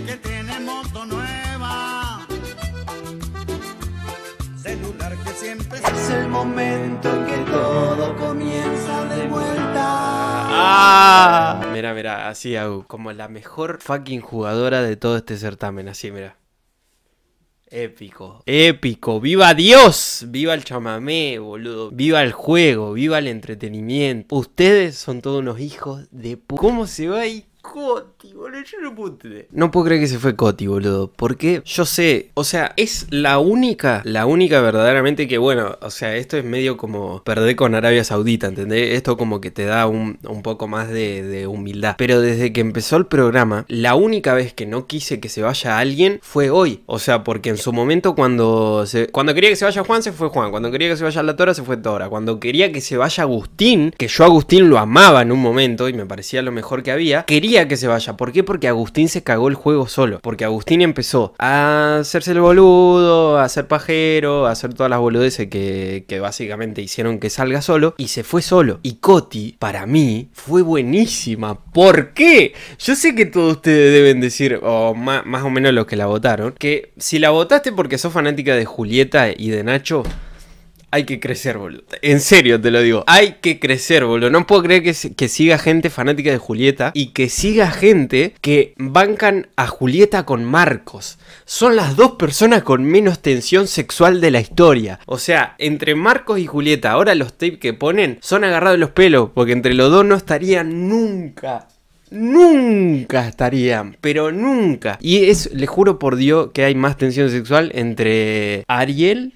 que tiene moto nueva. Celular que siempre es el momento en que todo comienza de vuelta. Ah, mira, mira, así hago, como la mejor fucking jugadora de todo este certamen, así, mira. Épico, épico, viva Dios, viva el chamamé, boludo, viva el juego, viva el entretenimiento. Ustedes son todos unos hijos de pu... ¿Cómo se va, hijo yo no puedo creer. que se fue Coti, boludo. Porque yo sé, o sea, es la única, la única verdaderamente que, bueno, o sea, esto es medio como perder con Arabia Saudita, ¿entendés? Esto como que te da un, poco más de, humildad. Pero desde que empezó el programa, la única vez que no quise que se vaya alguien fue hoy. O sea, porque en su momento cuando cuando quería que se vaya Juan, se fue Juan. Cuando quería que se vaya La Tora, se fue Tora. Cuando quería que se vaya Agustín, que yo a Agustín lo amaba en un momento y me parecía lo mejor que había, quería que se vaya ¿Por qué? Porque Agustín se cagó el juego solo. Porque Agustín empezó a hacerse el boludo, a ser pajero, a hacer todas las boludeces que, básicamente hicieron que salga solo. Y se fue solo. Y Coti, para mí, fue buenísima. ¿Por qué? Yo sé que todos ustedes deben decir, o más, más o menos los que la votaron, que si la votaste porque sos fanática de Julieta y de Nacho, hay que crecer, boludo. En serio te lo digo. Hay que crecer, boludo. No puedo creer que, siga gente fanática de Julieta y que siga gente que bancan a Julieta con Marcos. Son las dos personas con menos tensión sexual de la historia. O sea, entre Marcos y Julieta, ahora los tapes que ponen son agarrados los pelos, porque entre los dos no estarían nunca nunca estarían, pero nunca. Y es, le juro por Dios, que hay más tensión sexual entre Ariel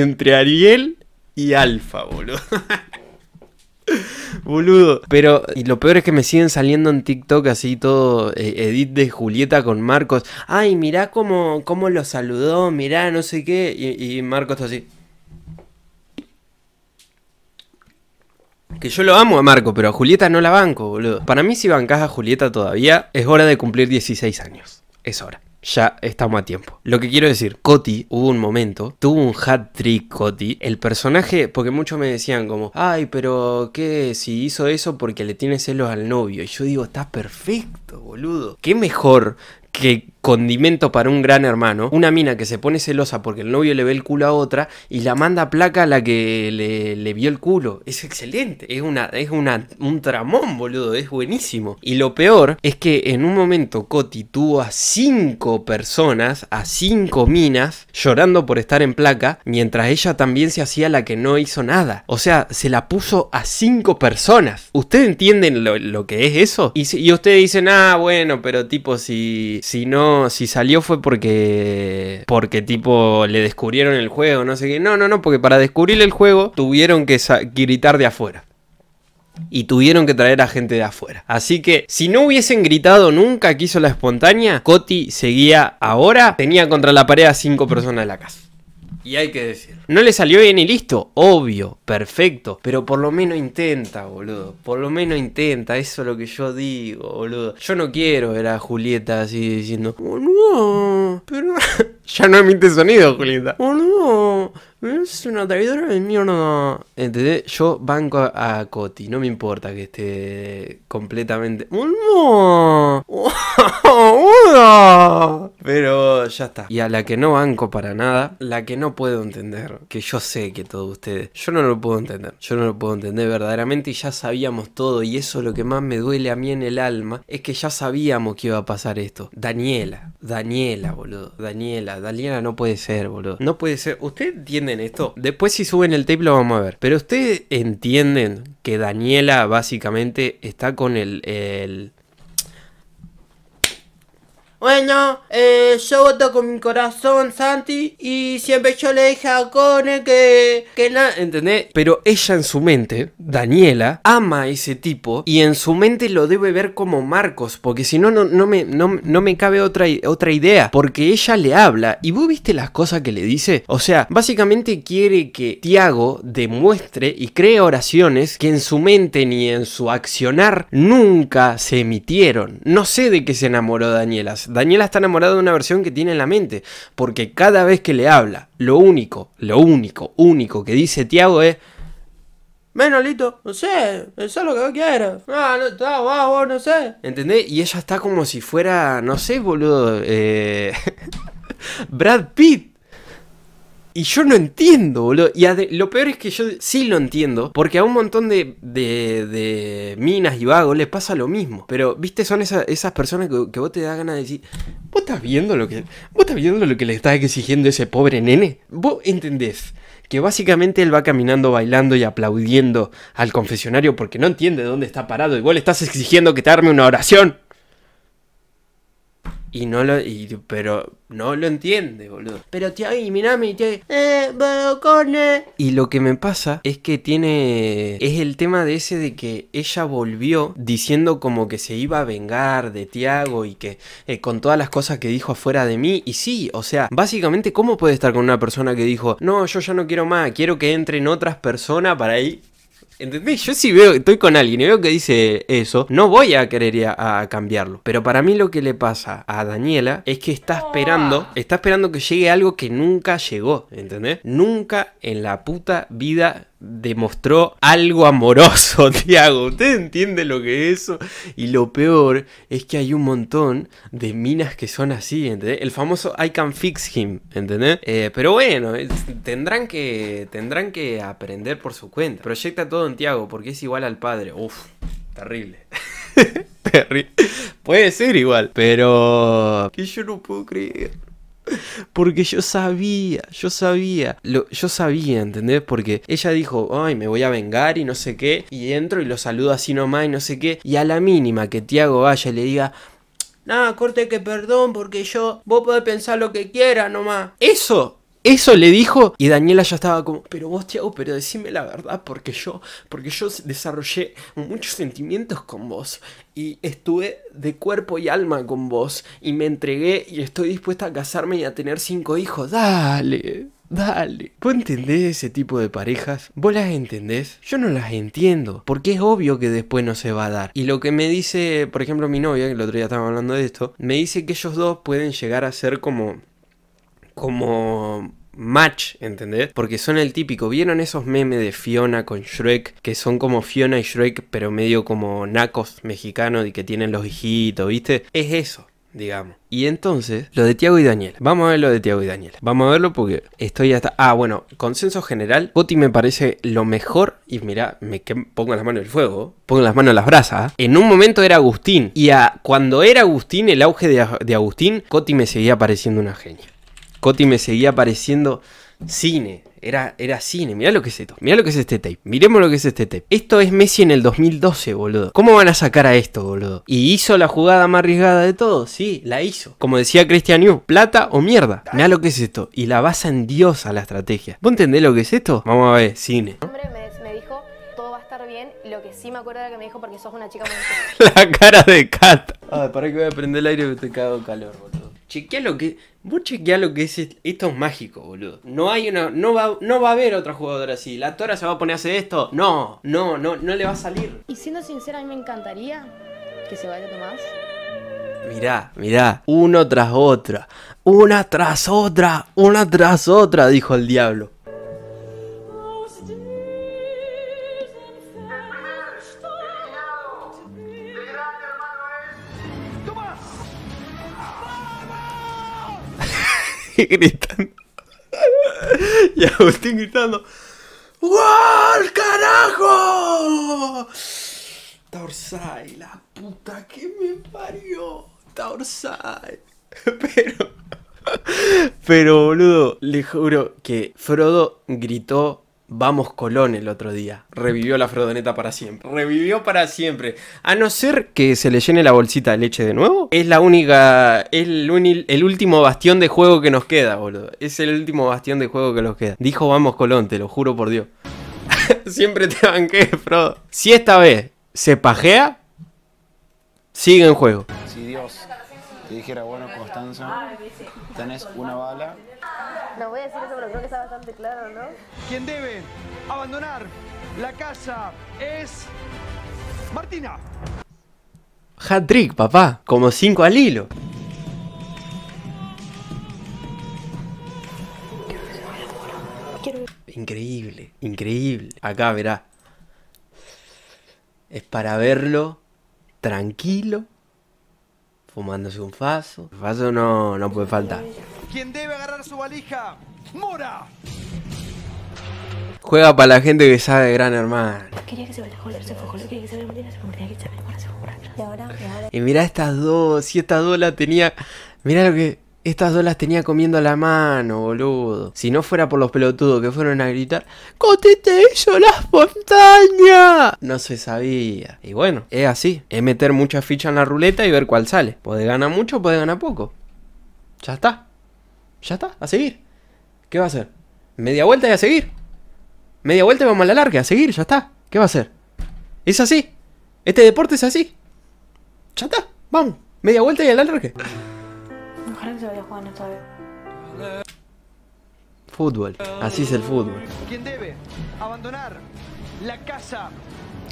entre Ariel y Alfa, boludo. Boludo. Pero y lo peor es que me siguen saliendo en TikTok así todo Edith edit de Julieta con Marcos. Ay, mirá cómo, cómo lo saludó, mirá, no sé qué. Y, Marcos está así. Que yo lo amo a Marco, pero a Julieta no la banco, boludo. Para mí si bancas a Julieta todavía, es hora de cumplir 16 años. Es hora ya estamos a tiempo. Lo que quiero decir, Coti hubo un momento, tuvo un hat trick Coti. El personaje, porque muchos me decían como, ay, pero ¿qué? Si hizo eso porque le tiene celos al novio. Y yo digo, está perfecto, boludo. Qué mejor que condimento para un gran hermano, una mina que se pone celosa porque el novio le ve el culo a otra y la manda placa a la que le, vio el culo. Es excelente, es, una, es una, un tramón, boludo, es buenísimo. Y lo peor es que en un momento Coti tuvo a cinco personas, a cinco minas, llorando por estar en placa, mientras ella también se hacía la que no hizo nada. O sea, se la puso a cinco personas. ¿Ustedes entienden lo, que es eso? Y, ustedes dicen, ah, bueno, pero tipo, si, si no si salió fue porque, porque tipo le descubrieron el juego, no sé qué. No, no, no, porque para descubrir el juego tuvieron que gritar de afuera. Y tuvieron que traer a gente de afuera. Así que si no hubiesen gritado nunca que hizo la espontánea, Coti seguía ahora. Tenía contra la pared a cinco personas de la casa. Y hay que decir. No le salió bien y listo, obvio, perfecto. Pero por lo menos intenta, boludo. Por lo menos intenta, eso es lo que yo digo, boludo. Yo no quiero ver a Julieta así diciendo, oh, no, pero ya no emite sonido, Julieta. Oh, no. Es una traidora, mía mío no. ¿Entendés? Yo banco a, Coti, no me importa que esté completamente. uno Pero ya está. Y a la que no banco para nada, la que no puedo entender, que yo sé que todos ustedes, yo no lo puedo entender, yo no lo puedo entender verdaderamente y ya sabíamos todo y eso lo que más me duele a mí en el alma, es que ya sabíamos que iba a pasar esto. Daniela, Daniela, boludo, Daniela, Daniela no puede ser, boludo. No puede ser, usted tiene esto? Después si suben el tape lo vamos a ver. Pero ustedes entienden que Daniela básicamente está con el bueno, eh, yo voto con mi corazón, Santi. Y siempre yo le dije a Cone que. que ¿Entendés? Pero ella en su mente, Daniela, ama a ese tipo. Y en su mente lo debe ver como Marcos. Porque si no, no, no, me, no, me cabe otra, otra idea. Porque ella le habla. ¿Y vos viste las cosas que le dice? O sea, básicamente quiere que Tiago demuestre y cree oraciones que en su mente ni en su accionar nunca se emitieron. No sé de qué se enamoró Daniela. Daniela está enamorada de una versión que tiene en la mente, porque cada vez que le habla, lo único, lo único, único que dice Tiago es... Menolito, no sé, eso es lo que quieras. Ah, no está, vos, no sé. ¿Entendés? Y ella está como si fuera, no sé, boludo, eh, Brad Pitt. Y yo no entiendo, boludo. Y lo peor es que yo sí lo entiendo, porque a un montón de, de, de minas y vagos les pasa lo mismo. Pero, viste, son esas, personas que, vos te das ganas de decir, vos estás viendo lo que, vos estás viendo lo que le estás exigiendo ese pobre nene. Vos entendés que básicamente él va caminando, bailando y aplaudiendo al confesionario porque no entiende dónde está parado. Igual estás exigiendo que te arme una oración. Y no lo. Y, pero no lo entiende, boludo. Pero Tiago y Minami, Tiago Eh, Balcone. Y lo que me pasa es que tiene. Es el tema de ese de que ella volvió diciendo como que se iba a vengar de Tiago y que eh, con todas las cosas que dijo afuera de mí. Y sí, o sea, básicamente, ¿cómo puede estar con una persona que dijo, no, yo ya no quiero más, quiero que entren otras personas para ahí ¿Entendés? Yo si veo, estoy con alguien y veo que dice eso, no voy a querer cambiarlo. Pero para mí lo que le pasa a Daniela es que está esperando, ah. está esperando que llegue algo que nunca llegó, ¿entendés? Nunca en la puta vida demostró algo amoroso, Tiago. ¿Usted entiende lo que es eso? Y lo peor es que hay un montón de minas que son así, ¿entendés? El famoso I can fix him, ¿entendés? Eh, pero bueno, tendrán que, tendrán que aprender por su cuenta. Proyecta todo en Tiago porque es igual al padre. Uf, terrible. terrible. Puede ser igual, pero... Que yo no puedo creer. Porque yo sabía, yo sabía, yo sabía, ¿entendés? Porque ella dijo, ay, me voy a vengar y no sé qué, y entro y lo saludo así nomás y no sé qué, y a la mínima que Tiago vaya y le diga, nada, corte que perdón porque yo, vos podés pensar lo que quieras nomás. Eso eso le dijo y Daniela ya estaba como, pero vos Tiago, pero decime la verdad porque yo, porque yo desarrollé muchos sentimientos con vos y estuve de cuerpo y alma con vos y me entregué y estoy dispuesta a casarme y a tener cinco hijos. Dale. Dale. ¿Vos entendés ese tipo de parejas? ¿Vos las entendés? Yo no las entiendo. Porque es obvio que después no se va a dar. Y lo que me dice, por ejemplo, mi novia, que el otro día estaba hablando de esto, me dice que ellos dos pueden llegar a ser como como match, ¿entendés? Porque son el típico. ¿Vieron esos memes de Fiona con Shrek? Que son como Fiona y Shrek, pero medio como nacos mexicanos y que tienen los hijitos, ¿viste? Es eso, digamos. Y entonces, lo de Tiago y Daniel. Vamos a ver lo de Tiago y Daniel. Vamos a verlo porque estoy hasta. Ah, bueno, consenso general. Coti me parece lo mejor. Y mirá, me pongo las manos en el fuego. Pongo las manos en las brasas. ¿ah? En un momento era Agustín. Y a... cuando era Agustín, el auge de, Agustín, Coti me seguía pareciendo una genia. Coti me seguía pareciendo cine. Era, era cine. Mirá lo que es esto. Mirá lo que es este tape. Miremos lo que es este tape. Esto es Messi en el 2012, boludo. ¿Cómo van a sacar a esto, boludo? Y hizo la jugada más arriesgada de todo. Sí, la hizo. Como decía Christian New, plata o mierda. Mirá lo que es esto. Y la basa en Dios a la estrategia. ¿Vos entendés lo que es esto? Vamos a ver, cine. Hombre, me, dijo, todo va a estar bien. Lo que sí me acuerdo era que me dijo porque sos una chica muy... la cara de Kat. Ay, ah, para que voy a prender el aire que te cago calor, boludo. Chequea lo que. Vos chequea lo que es. Esto es mágico, boludo. No hay una. No va, no va a haber otro jugador así. La Tora se va a poner a hacer esto. No, no, no, no le va a salir. Y siendo sincera, a mí me encantaría que se vaya Tomás. Mirá, mirá, uno tras otra, una tras otra, una tras otra, dijo el diablo. gritando. Y Agustín gritando. ¡Wow! carajo! Torsai, la puta que me parió. Torsai, Pero. Pero, boludo, le juro que Frodo gritó Vamos Colón el otro día. Revivió la fredoneta para siempre. Revivió para siempre. A no ser que se le llene la bolsita de leche de nuevo. Es la única. Es el, el último bastión de juego que nos queda, boludo. Es el último bastión de juego que nos queda. Dijo Vamos Colón, te lo juro por Dios. siempre te banqué, Frodo. Si esta vez se pajea, sigue en juego. Si Dios te dijera, bueno, Constanza, tenés una bala no voy a decir eso, pero creo que está bastante claro, ¿no? Quien debe abandonar la casa es Martina. Hat-trick, papá, como 5 al hilo. Increíble, increíble. Acá verá. Es para verlo tranquilo, fumándose un faso. El faso no, no puede faltar quien debe agarrar su valija, Mora. Juega para la gente que sabe Gran Hermano. Y mira mirá estas dos, si estas dos las tenía... mira lo que... Estas dos las tenía comiendo a la mano, boludo. Si no fuera por los pelotudos que fueron a gritar, ¡Cotete eso las montañas! No se sabía. Y bueno, es así. Es meter muchas fichas en la ruleta y ver cuál sale. Puede ganar mucho, puede ganar poco. Ya está. Ya está, a seguir. ¿Qué va a hacer? Media vuelta y a seguir. Media vuelta y vamos a la larga, a seguir, ya está. ¿Qué va a hacer? Es así. Este deporte es así. Ya está, vamos. Media vuelta y a la larga. se vaya jugando vez. Fútbol, así es el fútbol.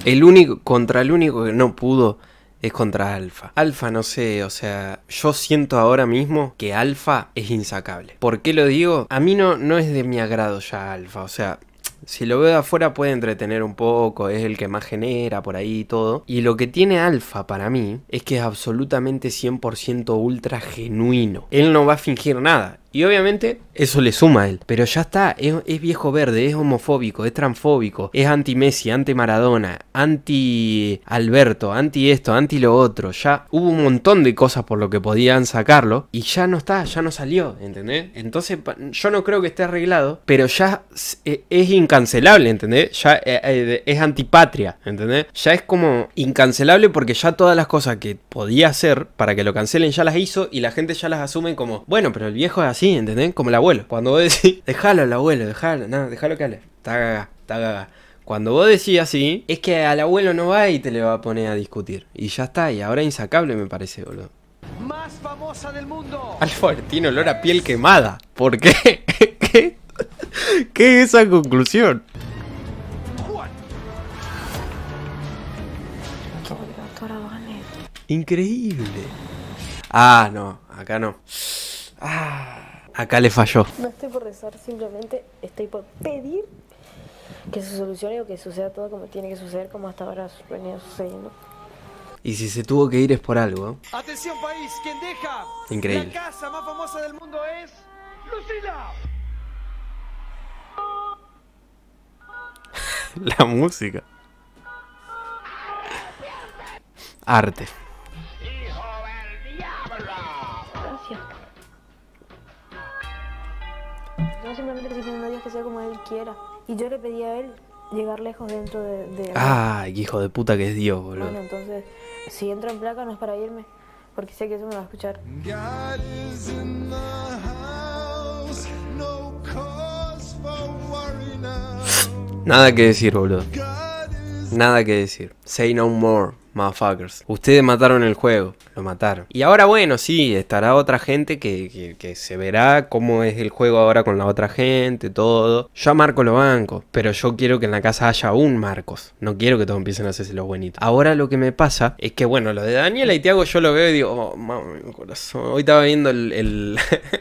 El único, contra el único que no pudo es contra Alfa. Alfa, no sé, o sea, yo siento ahora mismo que Alfa es insacable. ¿Por qué lo digo? A mí no, no es de mi agrado ya Alfa, o sea, si lo veo de afuera puede entretener un poco, es el que más genera por ahí y todo. Y lo que tiene Alfa para mí es que es absolutamente 100% ultra genuino. Él no va a fingir nada. Y obviamente eso le suma a él. Pero ya está, es, viejo verde, es homofóbico, es transfóbico, es anti-Messi, anti-Maradona, anti-Alberto, anti esto, anti lo otro. Ya hubo un montón de cosas por lo que podían sacarlo y ya no está, ya no salió, ¿entendés? Entonces yo no creo que esté arreglado, pero ya eh, es incancelable, ¿entendés? Ya eh, eh, es antipatria, ¿entendés? Ya es como incancelable porque ya todas las cosas que podía hacer para que lo cancelen ya las hizo y la gente ya las asume como, bueno, pero el viejo es así ¿Sí? ¿entendés? Como el abuelo. Cuando vos decís, déjalo al abuelo, déjalo, no, déjalo que hable. Está gaga, está gaga. Cuando vos decís así, es que al abuelo no va y te le va a poner a discutir. Y ya está, y ahora insacable me parece, boludo. Más famosa del mundo. tiene olor a piel quemada. ¿Por qué? ¿Qué? ¿Qué es esa conclusión? Increíble. Ah, no, acá no. Ah acá le falló. No estoy por rezar, simplemente estoy por pedir que se solucione o que suceda todo como tiene que suceder, como hasta ahora ha venido sucediendo. Y si se tuvo que ir es por algo. Atención país, quien deja Increíble. la casa más famosa del mundo es Lucila. la música. Arte. simplemente que se que sea como Él quiera. Y yo le pedí a Él llegar lejos dentro de... de ah, hijo de puta que es Dios, boludo. Bueno, entonces, si entro en placa no es para irme, porque sé que eso me va a escuchar. Nada que decir, boludo. Nada que decir. Say no more motherfuckers. Ustedes mataron el juego, lo mataron. Y ahora bueno, sí, estará otra gente que, se verá cómo es el juego ahora con la otra gente, todo. Yo Marco lo banco, pero yo quiero que en la casa haya un Marcos. No quiero que todos empiecen a hacerse los buenitos. Ahora lo que me pasa es que bueno, lo de Daniela y Tiago yo lo veo y digo, oh, mami, mi corazón. Hoy estaba viendo el...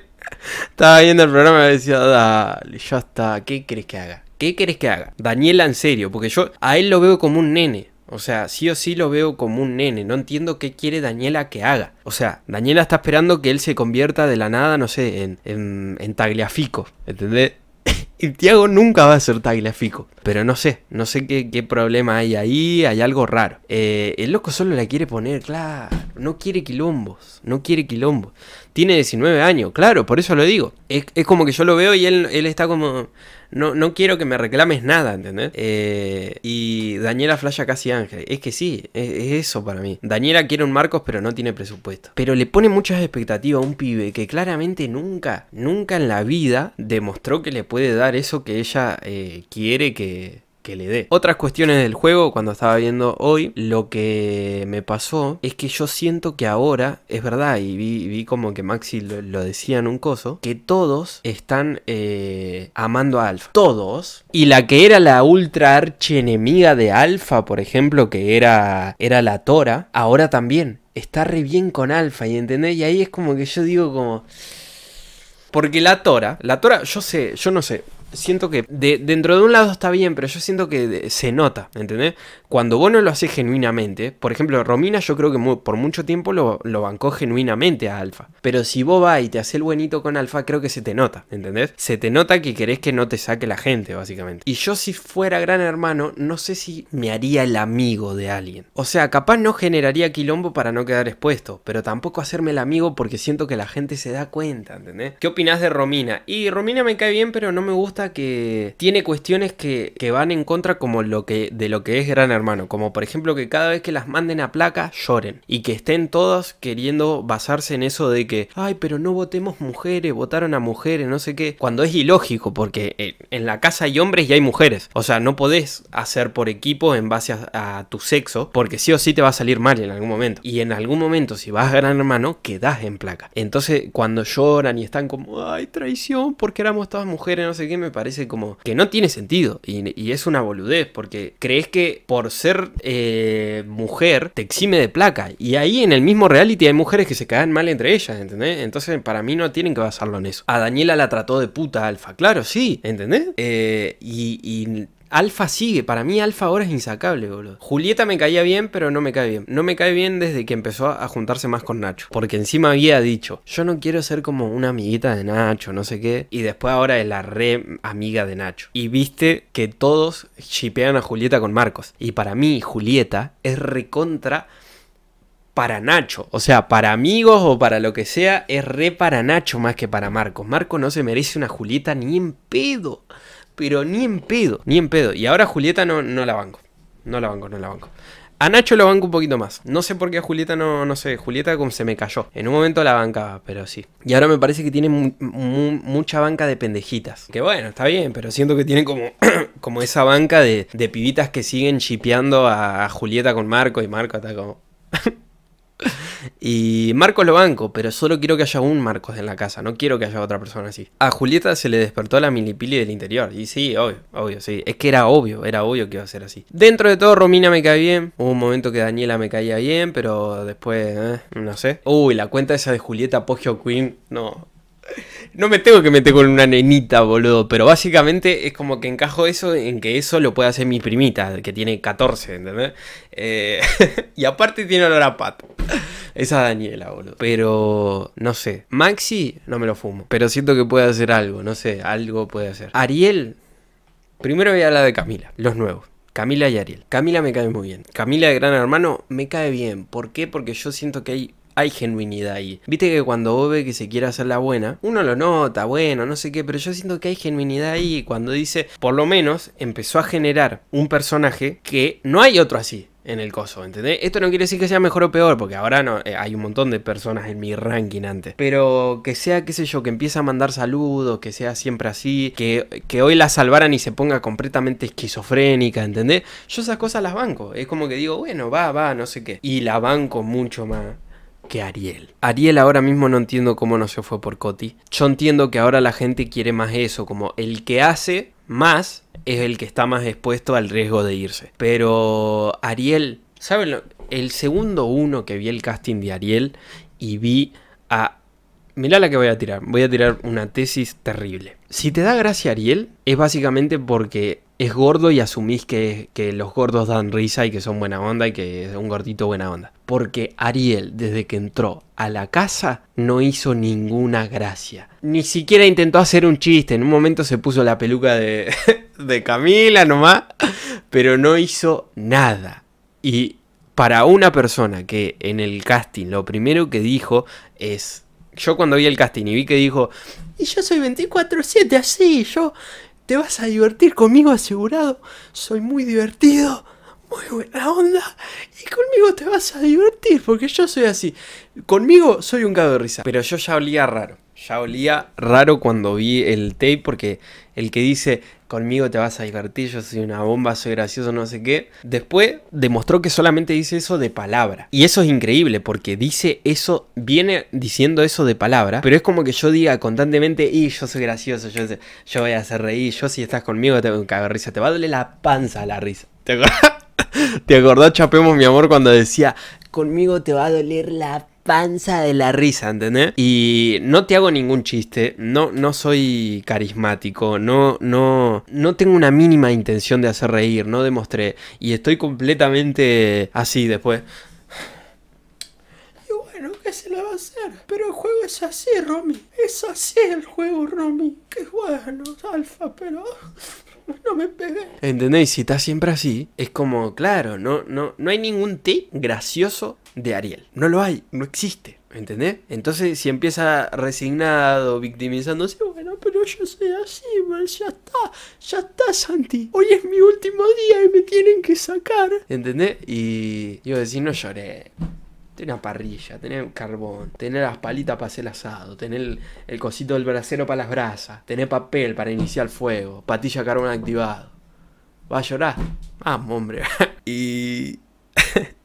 estaba viendo el programa y me decía, dale, ya está, ¿qué querés que haga? ¿Qué querés que haga? Daniela, en serio, porque yo a él lo veo como un nene. O sea, sí o sí lo veo como un nene. No entiendo qué quiere Daniela que haga. O sea, Daniela está esperando que él se convierta de la nada, no sé, en, en, tagliafico. ¿Entendés? Y Tiago nunca va a ser tagliafico. Pero no sé, no sé qué, problema hay ahí, hay algo raro. Eh, el loco solo la quiere poner, claro. No quiere quilombos, no quiere quilombos tiene 19 años, claro, por eso lo digo. Es, como que yo lo veo y él, está como... No, no, quiero que me reclames nada, ¿entendés? Eh, y Daniela flasha casi ángel. Es que sí, es, eso para mí. Daniela quiere un Marcos, pero no tiene presupuesto. Pero le pone muchas expectativas a un pibe que claramente nunca, nunca en la vida demostró que le puede dar eso que ella eh, quiere que, que le dé. Otras cuestiones del juego, cuando estaba viendo hoy, lo que me pasó es que yo siento que ahora, es verdad, y vi, vi como que Maxi lo, decía en un coso, que todos están eh, amando a Alpha. Todos. Y la que era la ultra enemiga de Alpha, por ejemplo, que era, era la Tora, ahora también está re bien con Alpha, ¿y entendés? Y ahí es como que yo digo como... Porque la Tora, la Tora, yo sé, yo no sé, siento que de, dentro de un lado está bien, pero yo siento que se nota, ¿entendés? Cuando vos no lo haces genuinamente, por ejemplo, Romina yo creo que por mucho tiempo lo, lo, bancó genuinamente a Alfa, pero si vos vas y te haces el buenito con Alfa, creo que se te nota, ¿entendés? Se te nota que querés que no te saque la gente, básicamente. Y yo si fuera gran hermano, no sé si me haría el amigo de alguien. O sea, capaz no generaría quilombo para no quedar expuesto, pero tampoco hacerme el amigo porque siento que la gente se da cuenta, ¿entendés? ¿Qué opinás de Romina? Y Romina me cae bien, pero no me gusta que tiene cuestiones que, van en contra como lo que, de lo que es Gran Hermano. Como por ejemplo que cada vez que las manden a placa lloren. Y que estén todas queriendo basarse en eso de que, ay, pero no votemos mujeres, votaron a mujeres, no sé qué. Cuando es ilógico, porque en la casa hay hombres y hay mujeres. O sea, no podés hacer por equipo en base a, tu sexo, porque sí o sí te va a salir mal en algún momento. Y en algún momento, si vas Gran Hermano, quedás en placa. Entonces, cuando lloran y están como, ay, traición, porque éramos todas mujeres, no sé qué, me parece como que no tiene sentido y, es una boludez porque crees que por ser eh, mujer te exime de placa y ahí en el mismo reality hay mujeres que se caen mal entre ellas, ¿entendés? Entonces para mí no tienen que basarlo en eso. A Daniela la trató de puta alfa, claro, sí, ¿entendés? Eh, y Alfa sigue, para mí Alfa ahora es insacable, boludo. Julieta me caía bien, pero no me cae bien. No me cae bien desde que empezó a juntarse más con Nacho. Porque encima había dicho, yo no quiero ser como una amiguita de Nacho, no sé qué. Y después ahora es la re amiga de Nacho. Y viste que todos chipean a Julieta con Marcos. Y para mí Julieta es recontra para Nacho. O sea, para amigos o para lo que sea, es re para Nacho más que para Marcos. Marcos no se merece una Julieta ni en pedo pero ni en pedo, ni en pedo. Y ahora Julieta no, no la banco. No la banco, no la banco. A Nacho lo banco un poquito más. No sé por qué a Julieta no, no sé. Julieta como se me cayó. En un momento la bancaba, pero sí. Y ahora me parece que tiene mucha banca de pendejitas. Que bueno, está bien, pero siento que tiene como, como esa banca de, de pibitas que siguen chipeando a Julieta con Marco y Marco está como. Y Marcos lo banco, pero solo quiero que haya un Marcos en la casa, no quiero que haya otra persona así. A Julieta se le despertó la milipili del interior, y sí, obvio, obvio, sí. Es que era obvio, era obvio que iba a ser así. Dentro de todo, Romina me cae bien. Hubo un momento que Daniela me caía bien, pero después, eh, no sé. Uy, la cuenta esa de Julieta Poggio Queen, no, no me tengo que meter con una nenita, boludo. Pero básicamente es como que encajo eso en que eso lo puede hacer mi primita, que tiene 14, ¿entendés? Eh, y aparte tiene olor a pato. Esa Daniela, boludo. Pero no sé. Maxi, no me lo fumo. Pero siento que puede hacer algo, no sé. Algo puede hacer. Ariel. Primero voy a hablar de Camila, los nuevos. Camila y Ariel. Camila me cae muy bien. Camila de Gran Hermano me cae bien. ¿Por qué? Porque yo siento que hay hay genuinidad ahí. Viste que cuando vos que se quiere hacer la buena, uno lo nota, bueno, no sé qué, pero yo siento que hay genuinidad ahí cuando dice, por lo menos empezó a generar un personaje que no hay otro así en el coso, ¿entendés? Esto no quiere decir que sea mejor o peor, porque ahora no, eh, hay un montón de personas en mi ranking antes. Pero que sea, qué sé yo, que empiece a mandar saludos, que sea siempre así, que, que hoy la salvaran y se ponga completamente esquizofrénica, ¿entendés? Yo esas cosas las banco, es como que digo, bueno, va, va, no sé qué. Y la banco mucho más que Ariel. Ariel ahora mismo no entiendo cómo no se fue por Coti. Yo entiendo que ahora la gente quiere más eso, como el que hace más es el que está más expuesto al riesgo de irse. Pero Ariel, ¿saben? El segundo uno que vi el casting de Ariel y vi a Mirá la que voy a tirar. Voy a tirar una tesis terrible. Si te da gracia Ariel, es básicamente porque es gordo y asumís que, los gordos dan risa y que son buena onda y que es un gordito buena onda. Porque Ariel, desde que entró a la casa, no hizo ninguna gracia. Ni siquiera intentó hacer un chiste. En un momento se puso la peluca de, de Camila nomás, pero no hizo nada. Y para una persona que en el casting lo primero que dijo es yo cuando vi el casting y vi que dijo, y yo soy 24/7 así, yo te vas a divertir conmigo asegurado, soy muy divertido, muy buena onda, y conmigo te vas a divertir, porque yo soy así, conmigo soy un cabo de risa, pero yo ya olía raro. Ya olía raro cuando vi el tape porque el que dice, conmigo te vas a divertir, yo soy una bomba, soy gracioso, no sé qué. Después demostró que solamente dice eso de palabra. Y eso es increíble porque dice eso, viene diciendo eso de palabra, pero es como que yo diga constantemente, y yo soy gracioso, yo, yo voy a hacer reír, yo si estás conmigo te voy a cagar risa, te va a doler la panza la risa. ¿Te acordás? Chapemos, mi amor, cuando decía, conmigo te va a doler la panza de la risa, ¿entendés? Y no te hago ningún chiste, no, no soy carismático, no, no, no tengo una mínima intención de hacer reír, no demostré. Y estoy completamente así después. Y bueno, ¿qué se le va a hacer? Pero el juego es así, Romy. Es así el juego, Romy. Qué bueno, Alfa, pero no me pegué. Y Si está siempre así, es como, claro, no, no, no hay ningún té gracioso de Ariel. No lo hay, no existe. ¿Entendés? Entonces, si empieza resignado, victimizándose, bueno, pero yo soy así, ya está, ya está, Santi. Hoy es mi último día y me tienen que sacar. ¿Entendés? Y yo decir, no lloré tener una parrilla, tener carbón, tener las palitas para hacer el asado, tener el, cosito del bracero para las brasas, tener papel para iniciar fuego, patilla carbón activado. Va a llorar. Vamos, hombre. y.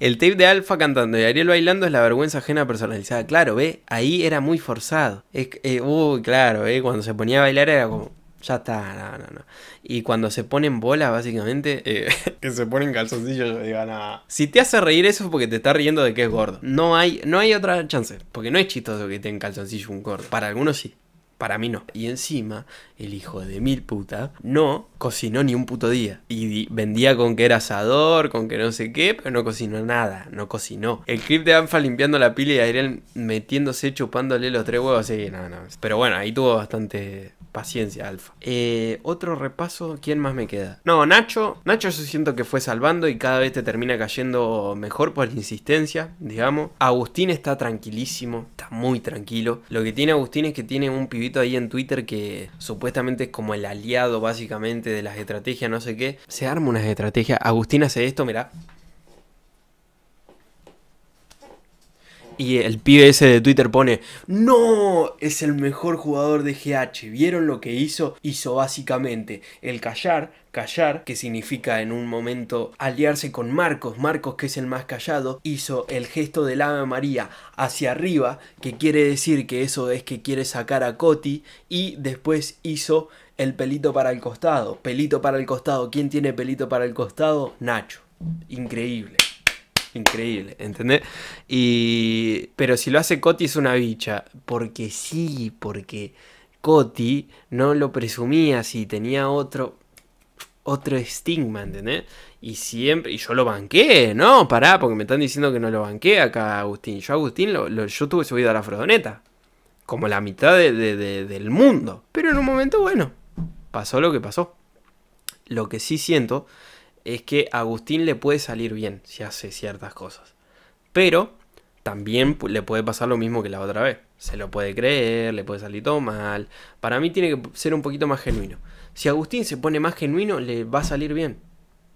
el tape de Alfa cantando y Ariel bailando es la vergüenza ajena personalizada. Claro, ve, ahí era muy forzado. Es, eh, claro, eh, cuando se ponía a bailar era como ya está, no, no, no. Y cuando se ponen bolas, básicamente, eh, que se ponen calzoncillos, yo digo, nada. Si te hace reír eso es porque te está riendo de que es gordo. No hay, no hay otra chance, porque no es chistoso que tenga calzoncillo un gordo. Para algunos sí. Para mí no. Y encima, el hijo de mil puta no cocinó ni un puto día. Y vendía con que era asador, con que no sé qué, pero no cocinó nada. No cocinó. El clip de Alfa limpiando la pila y Ariel metiéndose, chupándole los tres huevos. Sí, nada, no, Pero bueno, ahí tuvo bastante paciencia, Alfa. Eh, otro repaso, ¿quién más me queda? No, Nacho. Nacho yo siento que fue salvando y cada vez te termina cayendo mejor por la insistencia, digamos. Agustín está tranquilísimo, está muy tranquilo. Lo que tiene Agustín es que tiene un pibito ahí en Twitter que supuestamente es como el aliado básicamente de las estrategias, no sé qué. Se arma unas estrategias. Agustín hace esto, mirá. Y el pibe ese de Twitter pone, no, es el mejor jugador de GH. ¿Vieron lo que hizo? Hizo básicamente el callar, callar, que significa en un momento aliarse con Marcos, Marcos que es el más callado, hizo el gesto del Ave María hacia arriba, que quiere decir que eso es que quiere sacar a Coti, y después hizo el pelito para el costado, pelito para el costado, ¿quién tiene pelito para el costado? Nacho, increíble. Increíble, ¿entendés? Y, pero si lo hace Coti es una bicha, porque sí, porque Coti no lo presumía si tenía otro otro estigma, ¿entendés? Y siempre, y yo lo banqué, ¿no? Pará, porque me están diciendo que no lo banqué acá Agustín. Yo Agustín, lo, yo tuve subido a la Frodoneta, como la mitad de, del mundo. Pero en un momento, bueno, pasó lo que pasó. Lo que sí siento es que a Agustín le puede salir bien si hace ciertas cosas. Pero también le puede pasar lo mismo que la otra vez. Se lo puede creer, le puede salir todo mal. Para mí tiene que ser un poquito más genuino. Si Agustín se pone más genuino, le va a salir bien.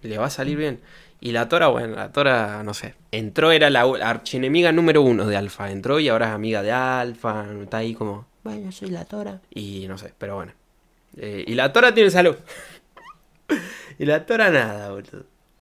Le va a salir bien. Y la Tora, bueno, la Tora, no sé. Entró, era la archienemiga número uno de Alfa. Entró y ahora es amiga de Alfa. Está ahí como, bueno, soy la Tora. Y no sé, pero bueno. Eh, y la Tora tiene salud. Y la tora nada, boludo.